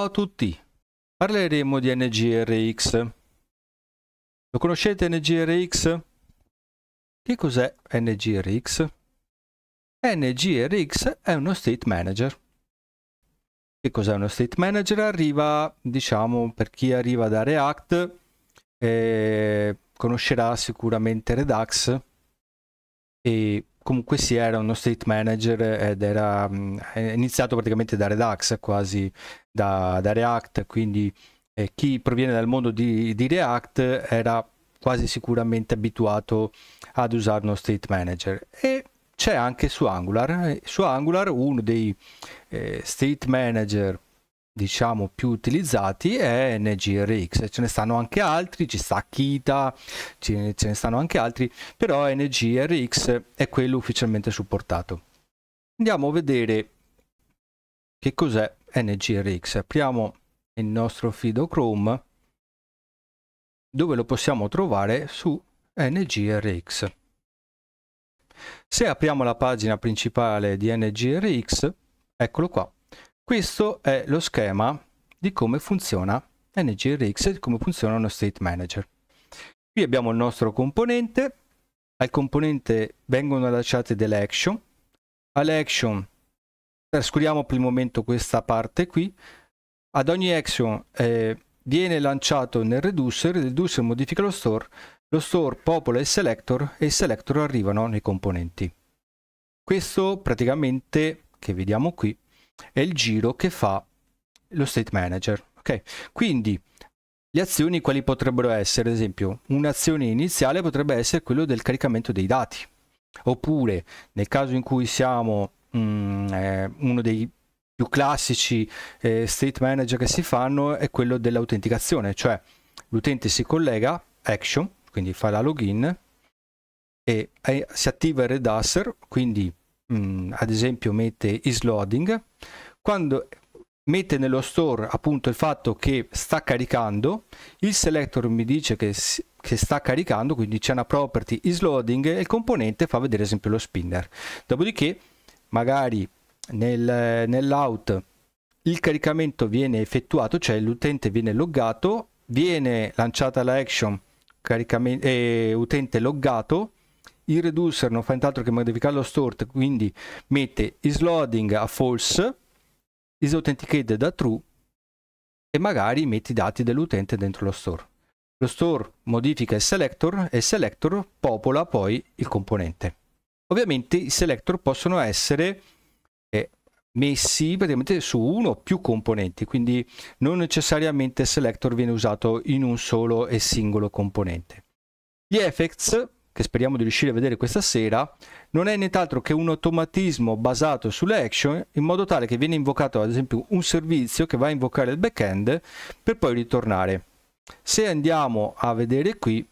Ciao a tutti, parleremo di NGRX. Lo conoscete NGRX? Che cos'è NGRX? NGRX è uno state manager. Che cos'è uno state manager? Arriva, diciamo, per chi arriva da React, eh, conoscerà sicuramente Redux e comunque sì, era uno state manager ed era mm, iniziato praticamente da Redux, quasi da, da React, quindi eh, chi proviene dal mondo di, di, React era quasi sicuramente abituato ad usare uno state manager e c'è anche su Angular, su Angular uno dei eh, state manager diciamo più utilizzati è NGRX ce ne stanno anche altri ci sta Kita ce, ce ne stanno anche altri però NGRX è quello ufficialmente supportato andiamo a vedere che cos'è NGRX apriamo il nostro fido Chrome dove lo possiamo trovare su NGRX se apriamo la pagina principale di NGRX eccolo qua questo è lo schema di come funziona NGRX e come funziona uno state manager. Qui abbiamo il nostro componente, al componente vengono lasciate delle action, alle action trascuriamo per il momento questa parte qui, ad ogni action eh, viene lanciato nel reducer, il reducer modifica lo store, lo store popola il selector e i selector arrivano nei componenti. Questo praticamente che vediamo qui è il giro che fa lo state manager. Okay? Quindi le azioni quali potrebbero essere? Ad esempio, un'azione iniziale potrebbe essere quella del caricamento dei dati. Oppure, nel caso in cui siamo mm, eh, uno dei più classici eh, state manager che si fanno, è quello dell'autenticazione, cioè l'utente si collega, action, quindi fa la login, e, e si attiva il redaster, quindi mh, mm, ad esempio mette loading quando mette nello store appunto il fatto che sta caricando, il selector mi dice che, che sta caricando, quindi c'è una property loading e il componente fa vedere ad esempio lo spinner. Dopodiché magari nel, nell'out il caricamento viene effettuato, cioè l'utente viene loggato, viene lanciata la action, eh, utente loggato, il reducer non fa nient'altro che modificare lo sort, quindi mette loading a false, isAuthenticated a true e magari mette i dati dell'utente dentro lo store. Lo store modifica il selector e il selector popola poi il componente. Ovviamente i selector possono essere eh, messi praticamente su uno o più componenti, quindi non necessariamente il selector viene usato in un solo e singolo componente. Gli effects che speriamo di riuscire a vedere questa sera, non è nient'altro che un automatismo basato sulle action in modo tale che viene invocato ad esempio un servizio che va a invocare il backend per poi ritornare. Se andiamo a vedere qui,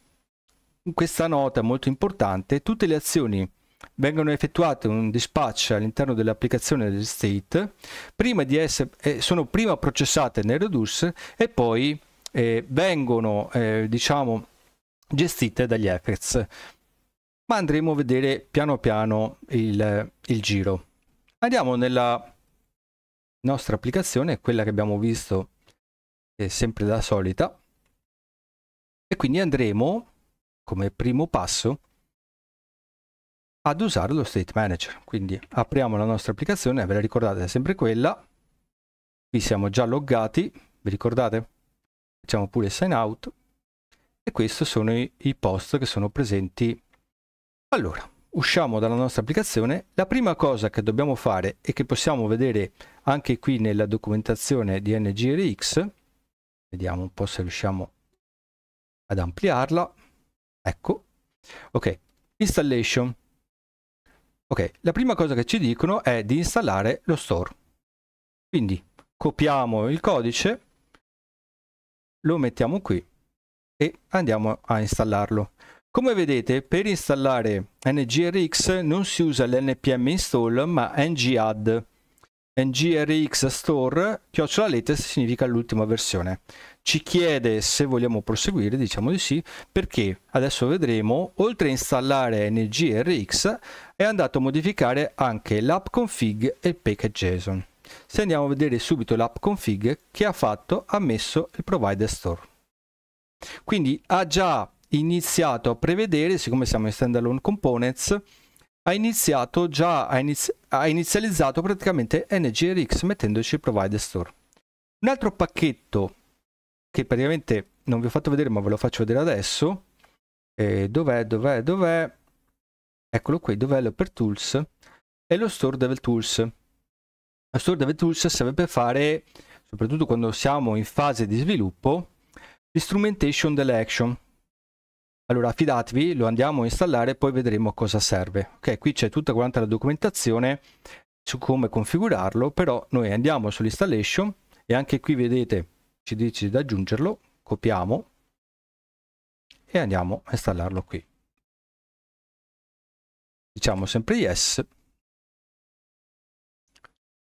questa nota molto importante, tutte le azioni vengono effettuate un dispatch all'interno dell'applicazione del state, prima di essere, eh, sono prima processate nel reduce e poi eh, vengono eh, diciamo gestite dagli Efex. Ma andremo a vedere piano piano il, il giro. Andiamo nella nostra applicazione, quella che abbiamo visto è sempre la solita, e quindi andremo come primo passo ad usare lo state manager quindi apriamo la nostra applicazione ve la ricordate è sempre quella qui siamo già loggati vi ricordate facciamo pure sign out e questi sono i, i post che sono presenti. Allora, usciamo dalla nostra applicazione. La prima cosa che dobbiamo fare e che possiamo vedere anche qui nella documentazione di NGRX, vediamo un po' se riusciamo ad ampliarla. Ecco, ok, installation. Ok, la prima cosa che ci dicono è di installare lo store. Quindi copiamo il codice, lo mettiamo qui e andiamo a installarlo. Come vedete per installare NGRX non si usa l'npm install ma ngadd. NGRX Store, chiocciola latest significa l'ultima versione. Ci chiede se vogliamo proseguire, diciamo di sì, perché adesso vedremo, oltre a installare NGRX, è andato a modificare anche l'app config e il package.json. Se andiamo a vedere subito l'app config che ha fatto, ha messo il provider store. Quindi ha già iniziato a prevedere, siccome siamo in standalone components, ha iniziato già, ha, iniz ha inizializzato praticamente NGRX mettendoci il provider store. Un altro pacchetto che praticamente non vi ho fatto vedere ma ve lo faccio vedere adesso, eh, dov'è, dov'è, dov'è, eccolo qui, dov'è l'Oper Tools, è lo Store Devil Tools. Lo Store Devil Tools serve per fare, soprattutto quando siamo in fase di sviluppo, L'instrumentation dell'action. Allora fidatevi, lo andiamo a installare e poi vedremo cosa serve. Ok, qui c'è tutta quanta la documentazione su come configurarlo, però noi andiamo sull'installation e anche qui vedete ci dice di aggiungerlo, copiamo e andiamo a installarlo qui. Diciamo sempre yes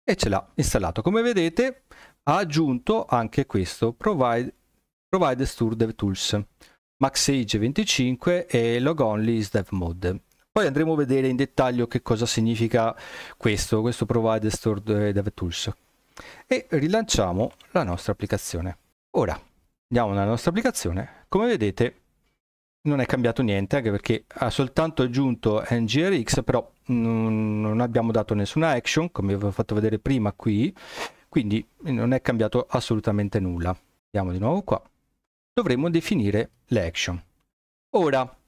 e ce l'ha installato. Come vedete ha aggiunto anche questo provide provides tour DevTools, MaxAge 25 e LogOnly is DevMode. Poi andremo a vedere in dettaglio che cosa significa questo, questo store tour DevTools. E rilanciamo la nostra applicazione. Ora, andiamo nella nostra applicazione. Come vedete non è cambiato niente, anche perché ha soltanto aggiunto NGRX, però non abbiamo dato nessuna action, come vi ho fatto vedere prima qui, quindi non è cambiato assolutamente nulla. Andiamo di nuovo qua dovremmo definire le action. Ora,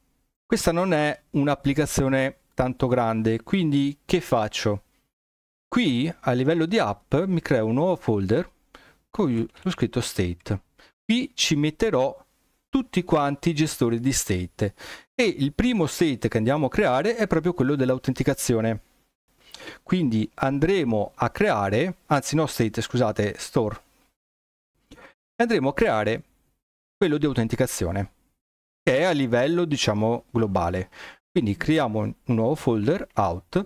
questa non è un'applicazione tanto grande, quindi che faccio? Qui a livello di app mi creo un nuovo folder con lo scritto state. Qui ci metterò tutti quanti i gestori di state e il primo state che andiamo a creare è proprio quello dell'autenticazione. Quindi andremo a creare, anzi no state, scusate, store. Andremo a creare quello di autenticazione, che è a livello, diciamo, globale. Quindi creiamo un nuovo folder out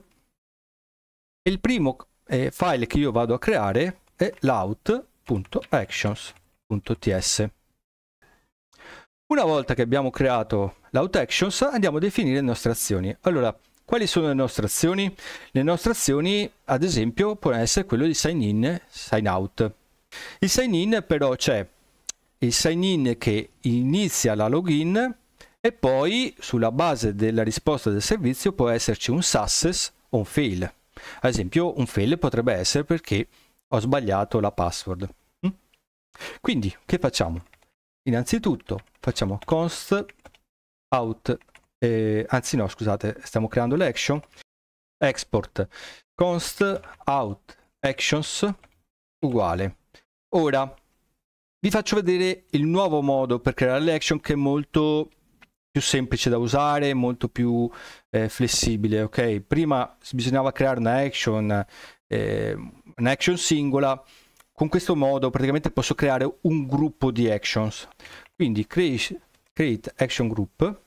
e il primo eh, file che io vado a creare è l'out.actions.ts. Una volta che abbiamo creato l'out actions andiamo a definire le nostre azioni. Allora, quali sono le nostre azioni? Le nostre azioni, ad esempio, possono essere quello di sign in, sign out. Il sign in però c'è il sign in che inizia la login e poi sulla base della risposta del servizio può esserci un success o un fail. Ad esempio un fail potrebbe essere perché ho sbagliato la password. Mm? Quindi che facciamo? Innanzitutto facciamo const out, eh, anzi no scusate, stiamo creando l'action, export const out actions uguale. Ora vi faccio vedere il nuovo modo per creare le action che è molto più semplice da usare, molto più eh, flessibile, ok? Prima bisognava creare una action, eh, un'action singola, con questo modo praticamente posso creare un gruppo di actions. Quindi create, create action group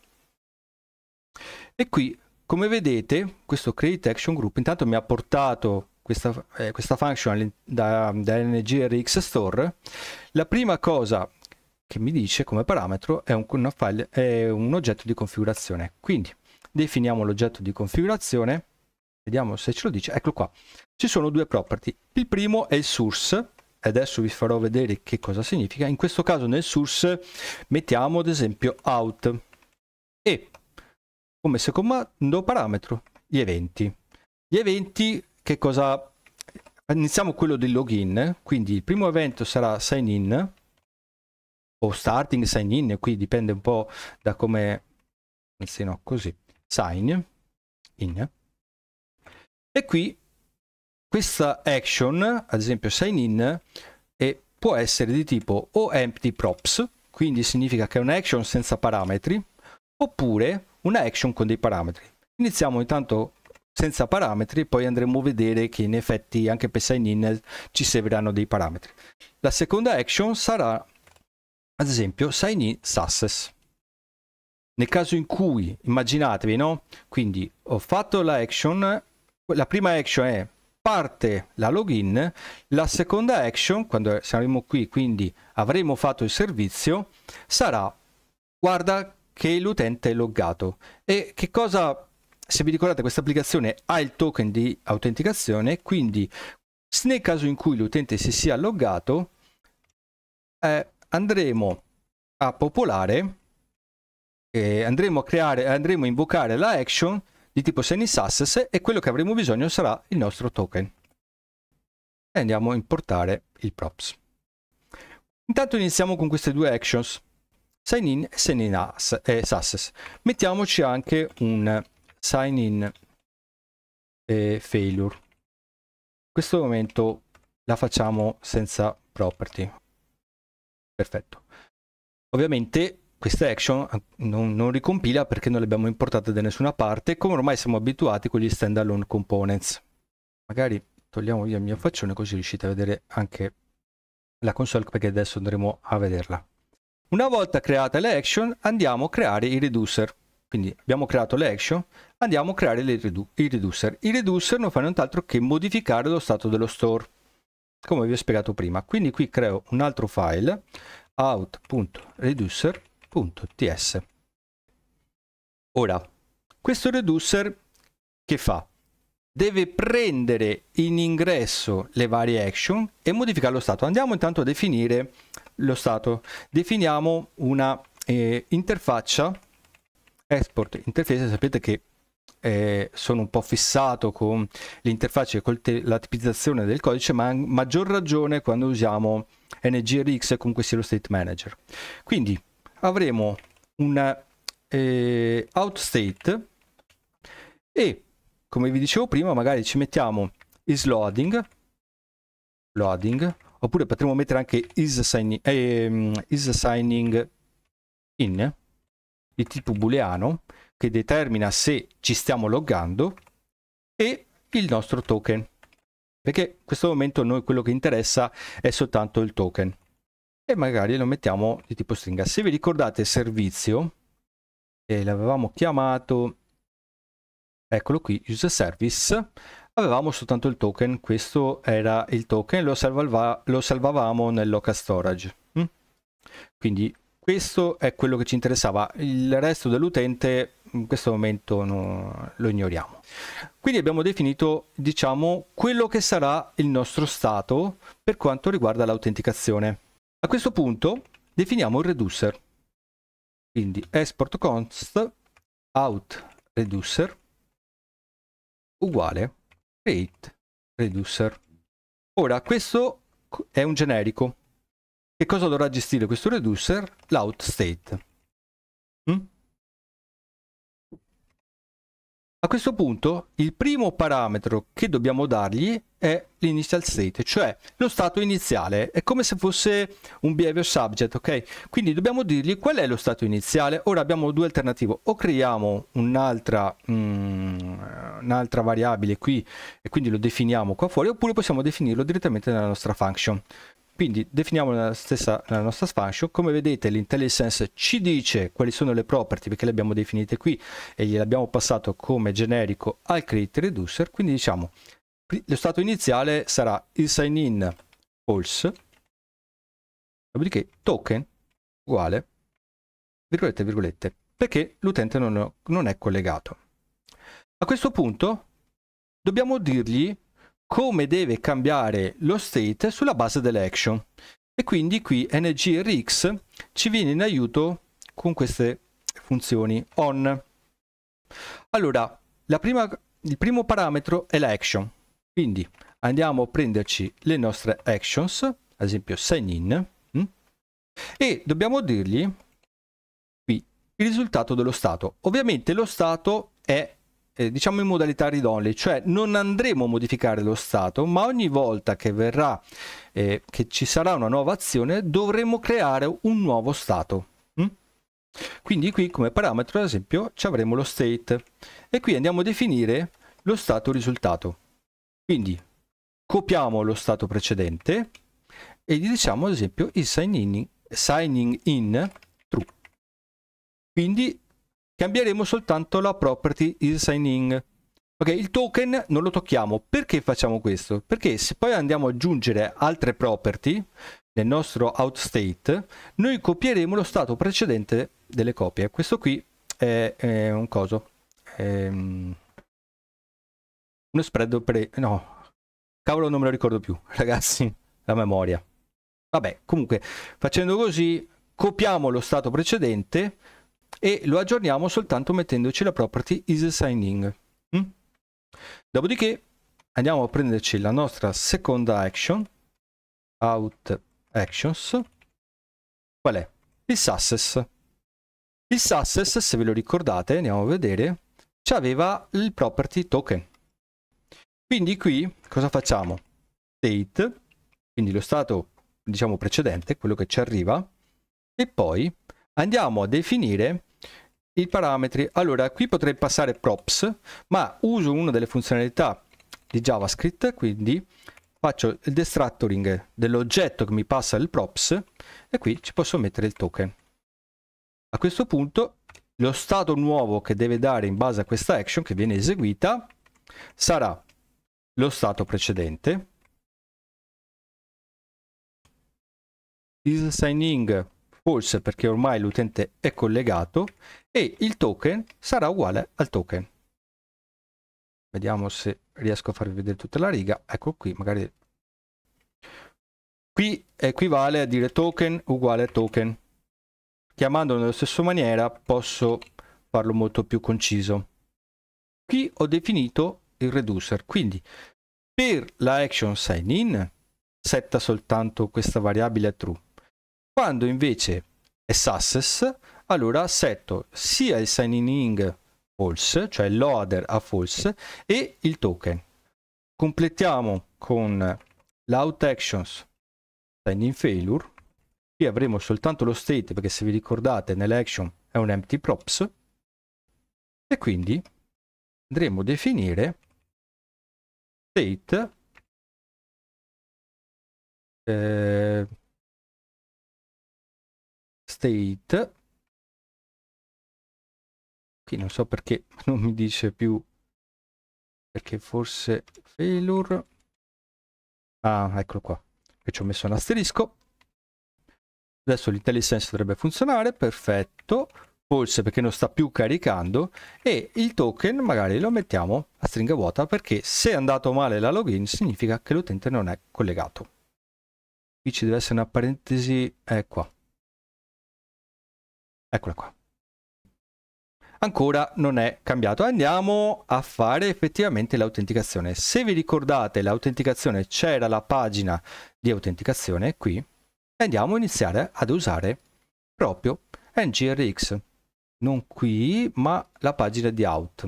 e qui come vedete questo create action group intanto mi ha portato questa, eh, questa function da, da NGRX Store, la prima cosa che mi dice come parametro è un, file, è un oggetto di configurazione. Quindi definiamo l'oggetto di configurazione, vediamo se ce lo dice, eccolo qua. Ci sono due property, il primo è il source, adesso vi farò vedere che cosa significa, in questo caso nel source mettiamo ad esempio out e come secondo parametro gli eventi. Gli eventi che cosa... Iniziamo quello del login, quindi il primo evento sarà sign in o starting sign in, qui dipende un po' da come... anzi no, così, sign in. E qui questa action, ad esempio sign in, e può essere di tipo o empty props, quindi significa che è un'action senza parametri, oppure una action con dei parametri. Iniziamo intanto senza parametri, poi andremo a vedere che in effetti anche per sign in ci serviranno dei parametri. La seconda action sarà ad esempio sign in success. Nel caso in cui, immaginatevi, no? Quindi ho fatto la action, la prima action è parte la login, la seconda action, quando saremo qui, quindi avremo fatto il servizio, sarà guarda che l'utente è loggato. E che cosa se vi ricordate questa applicazione ha il token di autenticazione, quindi nel caso in cui l'utente si sia loggato eh, andremo a popolare, eh, andremo a creare, andremo a invocare la action di tipo Senis success e quello che avremo bisogno sarà il nostro token. E andiamo a importare il props. Intanto iniziamo con queste due actions, sign in e sign in as, Mettiamoci anche un sign in e failure. In questo momento la facciamo senza property. Perfetto. Ovviamente questa action non, non ricompila perché non l'abbiamo importata da nessuna parte, come ormai siamo abituati con gli standalone components. Magari togliamo via il mio faccione così riuscite a vedere anche la console perché adesso andremo a vederla. Una volta creata l'action andiamo a creare i reducer. Quindi abbiamo creato le action, andiamo a creare redu i reducer. I reducer non fanno nient'altro che modificare lo stato dello store, come vi ho spiegato prima. Quindi qui creo un altro file, out.reducer.ts. Ora, questo reducer che fa? Deve prendere in ingresso le varie action e modificare lo stato. Andiamo intanto a definire lo stato. Definiamo una eh, interfaccia export interface sapete che eh, sono un po' fissato con l'interfaccia e con la tipizzazione del codice, ma a maggior ragione quando usiamo NGRX e comunque sia lo state manager. Quindi avremo un eh, out state e come vi dicevo prima magari ci mettiamo is loading, loading oppure potremmo mettere anche is, sign, eh, is signing in di tipo booleano che determina se ci stiamo loggando e il nostro token perché in questo momento noi quello che interessa è soltanto il token e magari lo mettiamo di tipo stringa se vi ricordate servizio e l'avevamo chiamato eccolo qui user service avevamo soltanto il token questo era il token lo, salvava, lo salvavamo nel local storage hm? quindi questo è quello che ci interessava, il resto dell'utente in questo momento no, lo ignoriamo. Quindi abbiamo definito, diciamo, quello che sarà il nostro stato per quanto riguarda l'autenticazione. A questo punto definiamo il reducer. Quindi export const out reducer uguale create reducer. Ora questo è un generico, che cosa dovrà gestire questo reducer? L'out state. Mm? A questo punto il primo parametro che dobbiamo dargli è l'initial state, cioè lo stato iniziale. È come se fosse un behavior subject, ok? Quindi dobbiamo dirgli qual è lo stato iniziale. Ora abbiamo due alternative. O creiamo un'altra um, mm, un variabile qui e quindi lo definiamo qua fuori, oppure possiamo definirlo direttamente nella nostra function. Quindi definiamo la, stessa, la nostra sfascio. Come vedete l'intellisense ci dice quali sono le property perché le abbiamo definite qui e abbiamo passato come generico al create reducer. Quindi diciamo lo stato iniziale sarà il sign in false, dopodiché token uguale, virgolette, virgolette, perché l'utente non, non è collegato. A questo punto dobbiamo dirgli come deve cambiare lo state sulla base dell'action. E quindi qui ngrx ci viene in aiuto con queste funzioni on. Allora, prima, il primo parametro è l'action. Quindi andiamo a prenderci le nostre actions, ad esempio sign in, mm? e dobbiamo dirgli qui il risultato dello stato. Ovviamente lo stato è eh, diciamo in modalità read-only, cioè non andremo a modificare lo stato, ma ogni volta che verrà, eh, che ci sarà una nuova azione, dovremo creare un nuovo stato. Mm? Quindi qui come parametro, ad esempio, ci avremo lo state e qui andiamo a definire lo stato risultato. Quindi copiamo lo stato precedente e gli diciamo ad esempio il signing in, signing in true. Quindi Cambieremo soltanto la property is signing. Ok, il token non lo tocchiamo. Perché facciamo questo? Perché se poi andiamo ad aggiungere altre property nel nostro outstate, noi copieremo lo stato precedente delle copie. Questo qui è, è un coso. È ehm, uno spread per... No, cavolo non me lo ricordo più, ragazzi, la memoria. Vabbè, comunque, facendo così, copiamo lo stato precedente, e lo aggiorniamo soltanto mettendoci la property isSigning. Mm? Dopodiché andiamo a prenderci la nostra seconda action, out actions, qual è? Il success. Il success, se ve lo ricordate, andiamo a vedere, ci aveva il property token. Quindi qui cosa facciamo? State, quindi lo stato diciamo precedente, quello che ci arriva, e poi andiamo a definire i parametri. Allora, qui potrei passare props, ma uso una delle funzionalità di JavaScript, quindi faccio il destructuring dell'oggetto che mi passa il props e qui ci posso mettere il token. A questo punto lo stato nuovo che deve dare in base a questa action che viene eseguita sarà lo stato precedente is signing false perché ormai l'utente è collegato e il token sarà uguale al token. Vediamo se riesco a farvi vedere tutta la riga. Ecco qui, magari qui equivale a dire token uguale token. Chiamandolo nella stessa maniera posso farlo molto più conciso. Qui ho definito il reducer, quindi per la action sign in setta soltanto questa variabile true quando invece è success, allora setto sia il signing false, cioè l'order a false, e il token. Completiamo con l'out actions signing failure. Qui avremo soltanto lo state, perché se vi ricordate nell'action è un empty props. E quindi andremo a definire state eh, state qui non so perché non mi dice più perché forse failure ah eccolo qua che ci ho messo un asterisco adesso l'intellisense dovrebbe funzionare perfetto forse perché non sta più caricando e il token magari lo mettiamo a stringa vuota perché se è andato male la login significa che l'utente non è collegato qui ci deve essere una parentesi Ecco. eh, qua Eccola qua. Ancora non è cambiato. Andiamo a fare effettivamente l'autenticazione. Se vi ricordate l'autenticazione c'era la pagina di autenticazione qui. Andiamo a iniziare ad usare proprio NGRX. Non qui, ma la pagina di out.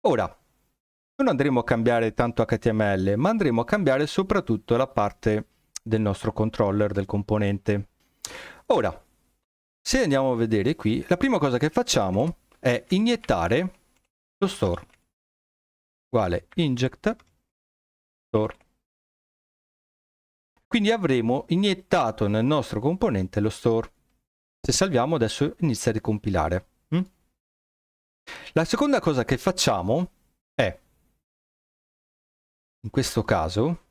Ora, non andremo a cambiare tanto HTML, ma andremo a cambiare soprattutto la parte del nostro controller, del componente. Ora, se andiamo a vedere qui, la prima cosa che facciamo è iniettare lo store uguale inject store. Quindi avremo iniettato nel nostro componente lo store. Se salviamo adesso inizia a ricompilare. Mm? La seconda cosa che facciamo è, in questo caso,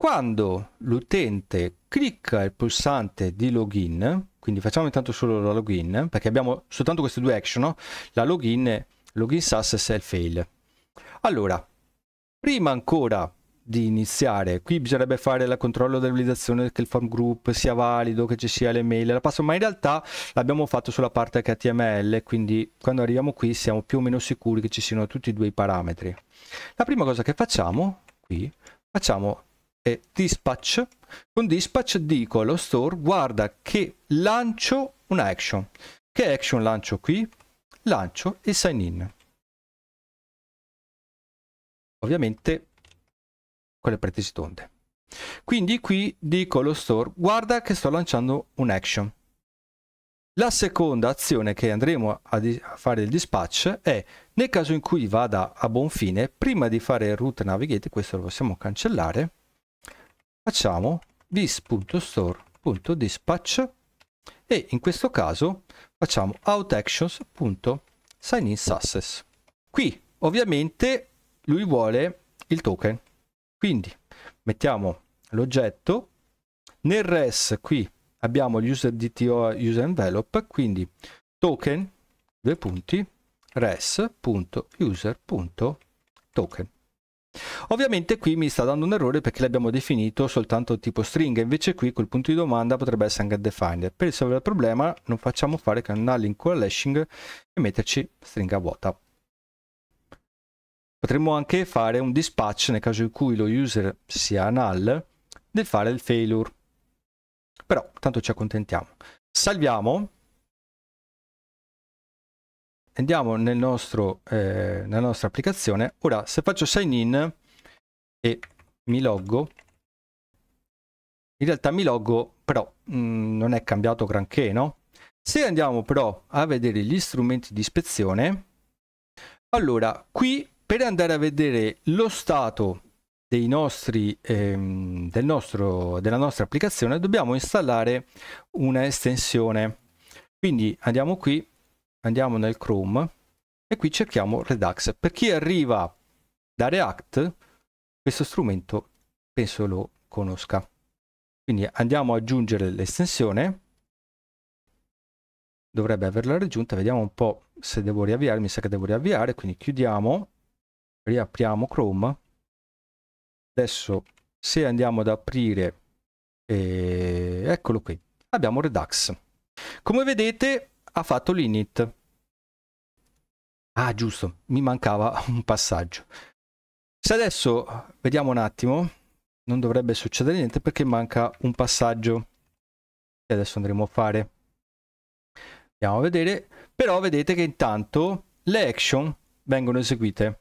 quando l'utente clicca il pulsante di login, quindi facciamo intanto solo la login, perché abbiamo soltanto queste due action, no? la login, login SAS e self-fail. Allora, prima ancora di iniziare, qui bisognerebbe fare il controllo della validazione che il form group sia valido, che ci sia le mail, la password, ma in realtà l'abbiamo fatto sulla parte HTML, quindi quando arriviamo qui siamo più o meno sicuri che ci siano tutti e due i parametri. La prima cosa che facciamo qui, facciamo eh, dispatch. Con dispatch dico allo store guarda che lancio una action. Che action lancio qui? Lancio e sign in. Ovviamente con le tonde. Quindi qui dico allo store guarda che sto lanciando un'action. La seconda azione che andremo a, a fare il dispatch è nel caso in cui vada a buon fine, prima di fare il root navigate, questo lo possiamo cancellare, facciamo this.store.dispatch e in questo caso facciamo outActions.signin success. Qui ovviamente lui vuole il token, quindi mettiamo l'oggetto, nel res qui abbiamo userdto DTO user envelope, quindi token, due punti, res.user.token. Ovviamente qui mi sta dando un errore perché l'abbiamo definito soltanto tipo stringa, invece qui col punto di domanda potrebbe essere anche defined. Per risolvere il problema non facciamo fare che un in coalescing e metterci stringa vuota. Potremmo anche fare un dispatch nel caso in cui lo user sia null del fare il failure. Però tanto ci accontentiamo. Salviamo andiamo nel nostro, eh, nella nostra applicazione. Ora, se faccio sign in e mi loggo, in realtà mi loggo, però mh, mm, non è cambiato granché, no? Se andiamo però a vedere gli strumenti di ispezione, allora qui per andare a vedere lo stato dei nostri, ehm, del nostro, della nostra applicazione dobbiamo installare una estensione. Quindi andiamo qui andiamo nel Chrome e qui cerchiamo Redux. Per chi arriva da React, questo strumento penso lo conosca. Quindi andiamo ad aggiungere l'estensione. Dovrebbe averla raggiunta, vediamo un po' se devo riavviare, mi sa che devo riavviare, quindi chiudiamo, riapriamo Chrome. Adesso se andiamo ad aprire, eh, eccolo qui, abbiamo Redux. Come vedete ha fatto l'init, Ah, giusto, mi mancava un passaggio. Se adesso vediamo un attimo, non dovrebbe succedere niente perché manca un passaggio che adesso andremo a fare. Andiamo a vedere, però vedete che intanto le action vengono eseguite.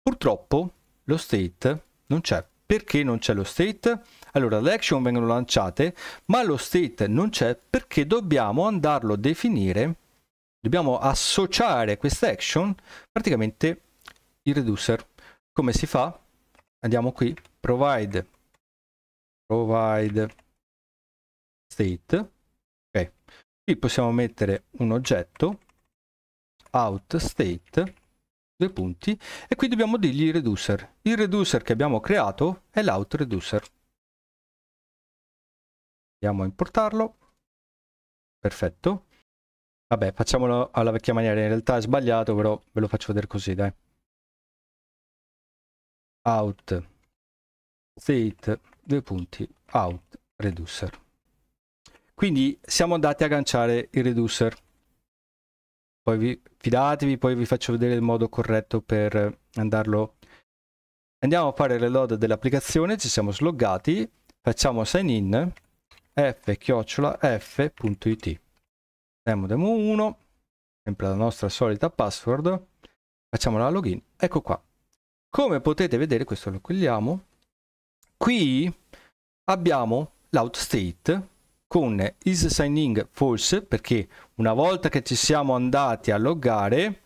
Purtroppo lo state non c'è. Perché non c'è lo state? Allora, le action vengono lanciate, ma lo state non c'è perché dobbiamo andarlo a definire dobbiamo associare questa action praticamente il reducer. Come si fa? Andiamo qui, provide, provide state, ok. Qui possiamo mettere un oggetto, out state, due punti, e qui dobbiamo dirgli il reducer. Il reducer che abbiamo creato è l'out reducer. Andiamo a importarlo, perfetto, Vabbè, facciamolo alla vecchia maniera, in realtà è sbagliato, però ve lo faccio vedere così, dai. Out, state, due punti, out, reducer. Quindi siamo andati a agganciare il reducer. Poi vi, fidatevi, poi vi faccio vedere il modo corretto per andarlo. Andiamo a fare il reload dell'applicazione, ci siamo sloggati, facciamo sign in f-f.it demo demo 1 sempre la nostra solita password facciamo la login ecco qua come potete vedere questo lo chiudiamo qui abbiamo l'out state con is signing false perché una volta che ci siamo andati a loggare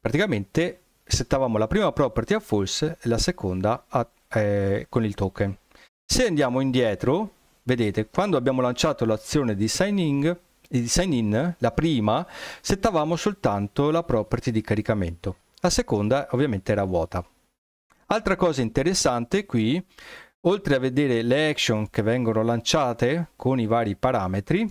praticamente settavamo la prima property a false e la seconda a, eh, con il token se andiamo indietro vedete quando abbiamo lanciato l'azione di signing di sign in, la prima, settavamo soltanto la property di caricamento. La seconda ovviamente era vuota. Altra cosa interessante qui, oltre a vedere le action che vengono lanciate con i vari parametri,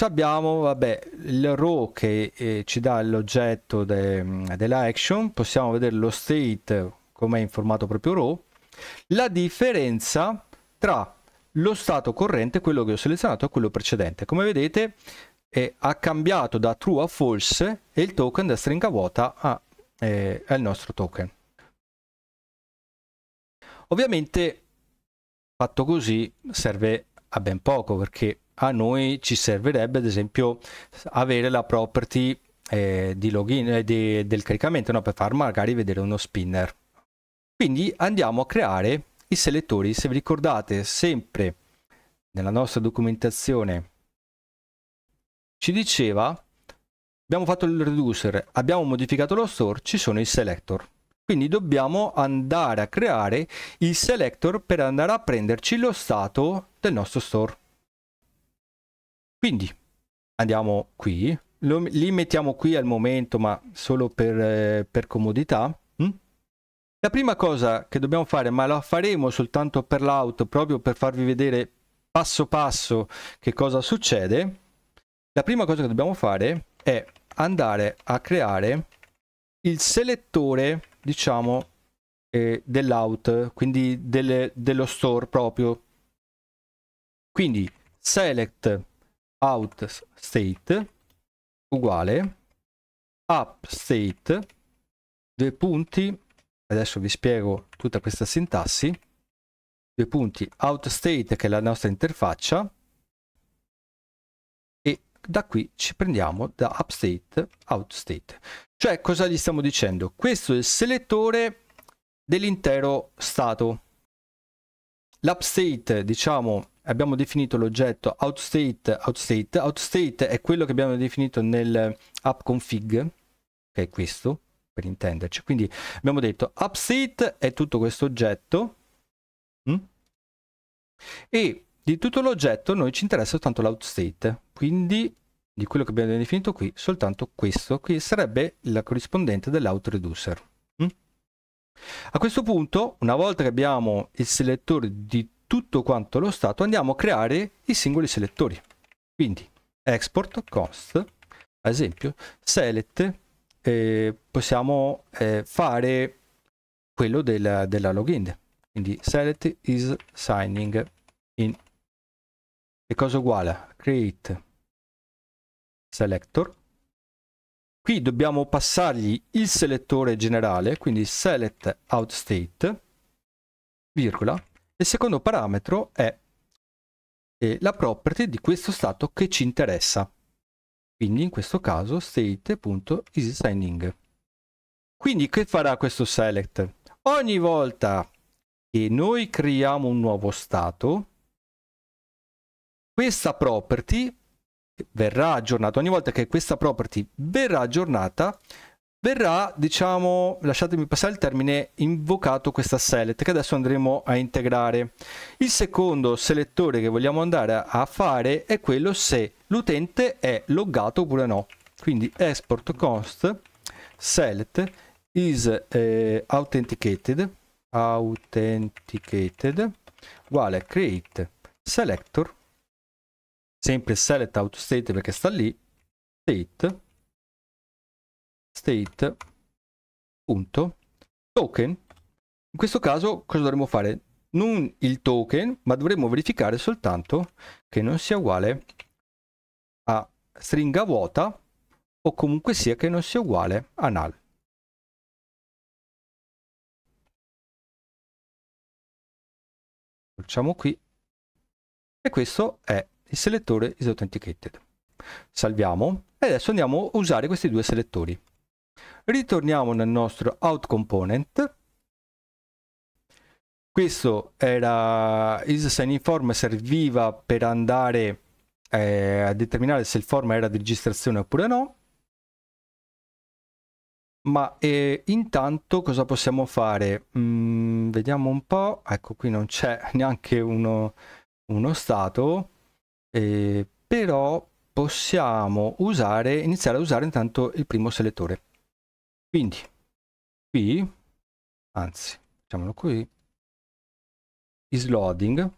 abbiamo vabbè, il row che eh, ci dà l'oggetto de, della action, possiamo vedere lo state come è in formato proprio row, la differenza tra lo stato corrente, quello che ho selezionato, a quello precedente. Come vedete eh, ha cambiato da true a false e il token da stringa vuota a, eh, al nostro token. Ovviamente fatto così serve a ben poco perché a noi ci servirebbe ad esempio avere la property eh, di login eh, di, del caricamento no? per far magari vedere uno spinner quindi andiamo a creare i selettori se vi ricordate sempre nella nostra documentazione ci diceva abbiamo fatto il reducer abbiamo modificato lo store ci sono i selector quindi dobbiamo andare a creare il selector per andare a prenderci lo stato del nostro store quindi andiamo qui lo, li mettiamo qui al momento ma solo per, eh, per comodità la prima cosa che dobbiamo fare, ma la faremo soltanto per l'auto, proprio per farvi vedere passo passo che cosa succede, la prima cosa che dobbiamo fare è andare a creare il selettore, diciamo, eh, dell'out, quindi delle, dello store proprio. Quindi select out state uguale app state due punti adesso vi spiego tutta questa sintassi due punti out state che è la nostra interfaccia e da qui ci prendiamo da upstate out state cioè cosa gli stiamo dicendo questo è il selettore dell'intero stato l'upstate diciamo abbiamo definito l'oggetto outstate outstate outstate è quello che abbiamo definito nel app config che è questo per intenderci. Quindi abbiamo detto upseat è tutto questo oggetto mm? e di tutto l'oggetto noi ci interessa soltanto l'outstate, quindi di quello che abbiamo definito qui, soltanto questo che sarebbe la corrispondente dell'outreducer. Mm? A questo punto, una volta che abbiamo il selettore di tutto quanto lo stato, andiamo a creare i singoli selettori. Quindi export const, ad esempio, select eh, possiamo eh, fare quello della, della login. Quindi select is signing in. E cosa uguale? Create selector. Qui dobbiamo passargli il selettore generale, quindi select out state, virgola. Il secondo parametro è eh, la property di questo stato che ci interessa quindi in questo caso state.isSigning. Quindi che farà questo select? Ogni volta che noi creiamo un nuovo stato, questa property verrà aggiornata, ogni volta che questa property verrà aggiornata, verrà, diciamo, lasciatemi passare il termine, invocato questa select che adesso andremo a integrare. Il secondo selettore che vogliamo andare a fare è quello se l'utente è loggato oppure no. Quindi export const select is eh, authenticated authenticated uguale create selector sempre select out state perché sta lì state state token in questo caso cosa dovremmo fare non il token ma dovremmo verificare soltanto che non sia uguale a stringa vuota o comunque sia che non sia uguale a null facciamo qui e questo è il selettore is authenticated salviamo e adesso andiamo a usare questi due selettori ritorniamo nel nostro out component questo era isSignInForm serviva per andare eh, a determinare se il form era di registrazione oppure no ma eh, intanto cosa possiamo fare mm, vediamo un po ecco qui non c'è neanche uno, uno stato eh, però possiamo usare iniziare a usare intanto il primo selettore quindi qui, anzi, facciamolo qui, isloading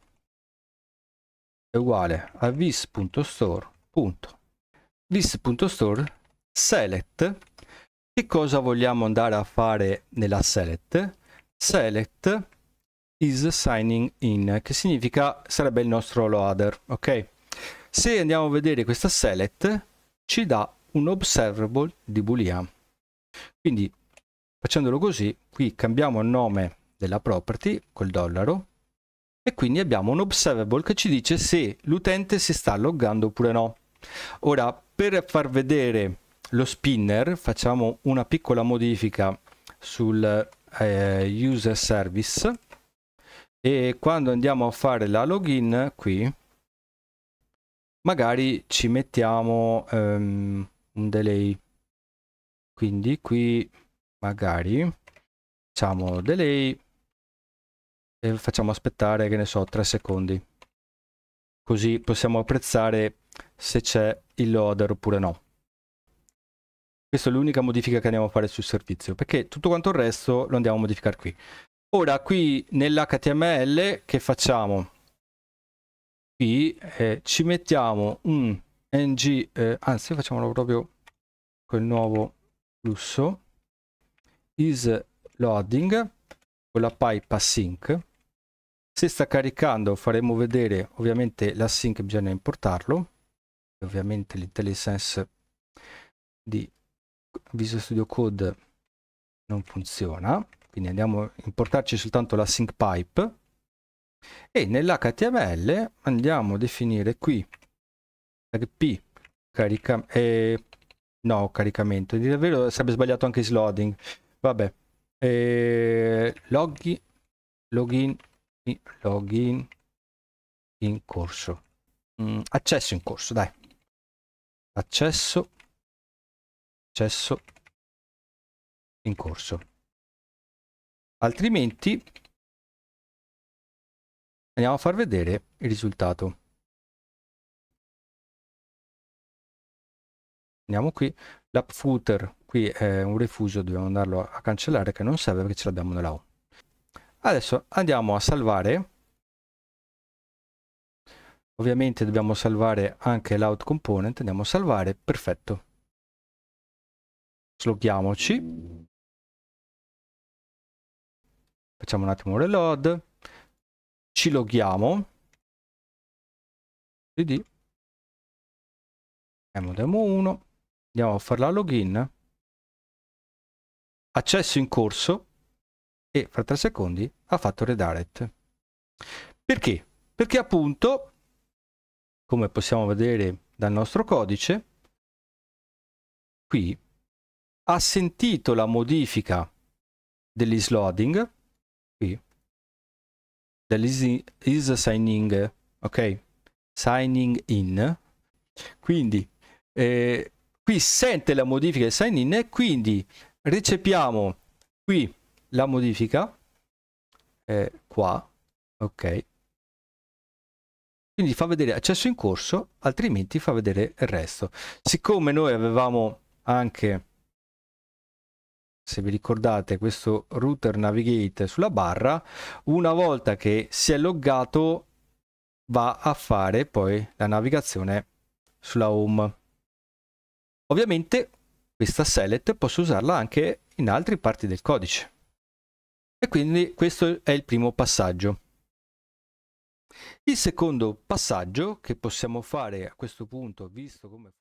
è uguale a vis.store.vis.store select. Che cosa vogliamo andare a fare nella select? Select is signing in, che significa sarebbe il nostro loader, ok? Se andiamo a vedere questa select, ci dà un observable di boolean. Quindi facendolo così, qui cambiamo il nome della property col dollaro e quindi abbiamo un observable che ci dice se l'utente si sta loggando oppure no. Ora, per far vedere lo spinner, facciamo una piccola modifica sul eh, user service e quando andiamo a fare la login qui, magari ci mettiamo um, un delay quindi qui magari facciamo delay e facciamo aspettare che ne so 3 secondi così possiamo apprezzare se c'è il loader oppure no questa è l'unica modifica che andiamo a fare sul servizio perché tutto quanto il resto lo andiamo a modificare qui ora qui nell'html che facciamo qui eh, ci mettiamo un ng eh, anzi facciamolo proprio col nuovo flusso is loading con la pipe async se sta caricando faremo vedere ovviamente la sync bisogna importarlo ovviamente l'intellisense di Visual Studio Code non funziona quindi andiamo a importarci soltanto la sync pipe e nell'HTML andiamo a definire qui tag p carica eh, No, caricamento. davvero sarebbe sbagliato anche il loading. Vabbè. Eh, login, login, login in corso. Mm, accesso in corso, dai. Accesso, accesso in corso. Altrimenti andiamo a far vedere il risultato. andiamo qui l'app footer qui è un rifugio dobbiamo andarlo a cancellare che non serve perché ce l'abbiamo nella home adesso andiamo a salvare ovviamente dobbiamo salvare anche l'out component andiamo a salvare perfetto sloghiamoci facciamo un attimo un reload ci loghiamo cd demo 1 Andiamo a farla login. Accesso in corso e fra tre secondi ha fatto redirect. Perché? Perché appunto, come possiamo vedere dal nostro codice, qui ha sentito la modifica dell'isloading, qui, dell'is signing, ok? Signing in. Quindi eh, qui sente la modifica di sign in e quindi recepiamo qui la modifica eh, qua ok quindi fa vedere accesso in corso altrimenti fa vedere il resto siccome noi avevamo anche se vi ricordate questo router navigate sulla barra una volta che si è loggato va a fare poi la navigazione sulla home Ovviamente questa select posso usarla anche in altre parti del codice. E quindi questo è il primo passaggio. Il secondo passaggio che possiamo fare a questo punto, visto come...